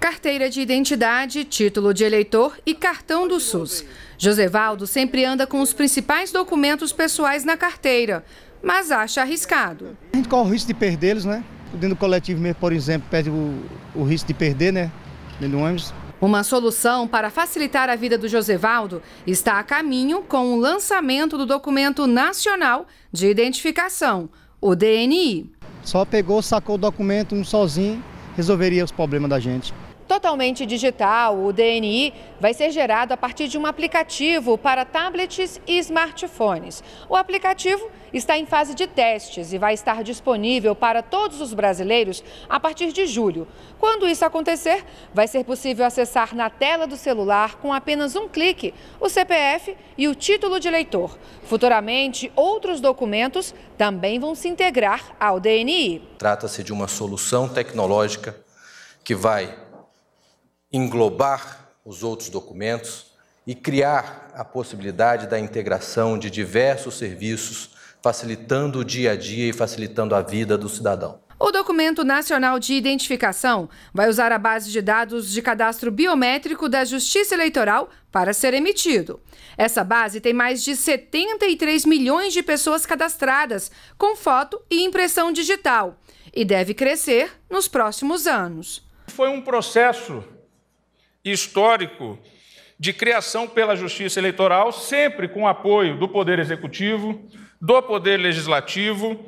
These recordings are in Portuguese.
carteira de identidade, título de eleitor e cartão do SUS. Josevaldo sempre anda com os principais documentos pessoais na carteira, mas acha arriscado. A gente corre o risco de perdê-los, né? Dentro do coletivo mesmo, por exemplo, perde o, o risco de perder, né? Dentro do ônibus. Uma solução para facilitar a vida do Josevaldo está a caminho com o lançamento do documento nacional de identificação, o DNI. Só pegou, sacou o documento um sozinho, resolveria os problemas da gente totalmente digital, o DNI, vai ser gerado a partir de um aplicativo para tablets e smartphones. O aplicativo está em fase de testes e vai estar disponível para todos os brasileiros a partir de julho. Quando isso acontecer, vai ser possível acessar na tela do celular, com apenas um clique, o CPF e o título de eleitor. Futuramente, outros documentos também vão se integrar ao DNI. Trata-se de uma solução tecnológica que vai englobar os outros documentos e criar a possibilidade da integração de diversos serviços, facilitando o dia a dia e facilitando a vida do cidadão. O Documento Nacional de Identificação vai usar a base de dados de cadastro biométrico da Justiça Eleitoral para ser emitido. Essa base tem mais de 73 milhões de pessoas cadastradas, com foto e impressão digital, e deve crescer nos próximos anos. Foi um processo histórico de criação pela justiça eleitoral, sempre com apoio do Poder Executivo, do Poder Legislativo,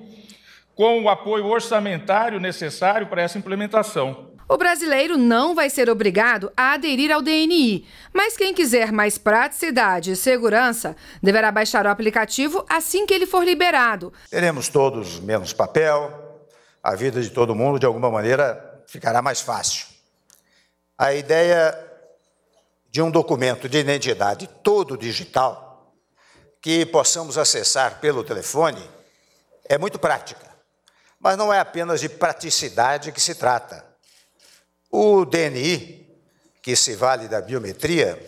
com o apoio orçamentário necessário para essa implementação. O brasileiro não vai ser obrigado a aderir ao DNI, mas quem quiser mais praticidade e segurança deverá baixar o aplicativo assim que ele for liberado. Teremos todos menos papel, a vida de todo mundo, de alguma maneira, ficará mais fácil a ideia de um documento de identidade todo digital que possamos acessar pelo telefone é muito prática, mas não é apenas de praticidade que se trata. O DNI, que se vale da biometria,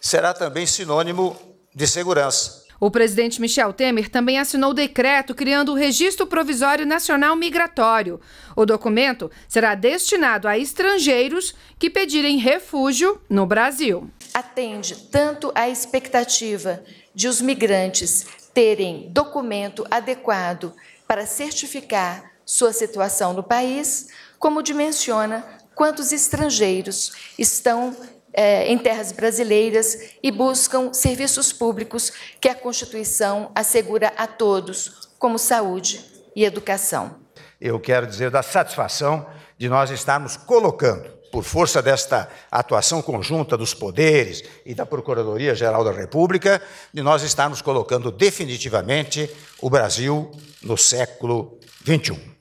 será também sinônimo de segurança. O presidente Michel Temer também assinou o decreto criando o Registro Provisório Nacional Migratório. O documento será destinado a estrangeiros que pedirem refúgio no Brasil. Atende tanto à expectativa de os migrantes terem documento adequado para certificar sua situação no país, como dimensiona quantos estrangeiros estão é, em terras brasileiras e buscam serviços públicos que a Constituição assegura a todos, como saúde e educação. Eu quero dizer da satisfação de nós estarmos colocando por força desta atuação conjunta dos poderes e da Procuradoria-Geral da República, de nós estarmos colocando definitivamente o Brasil no século XXI.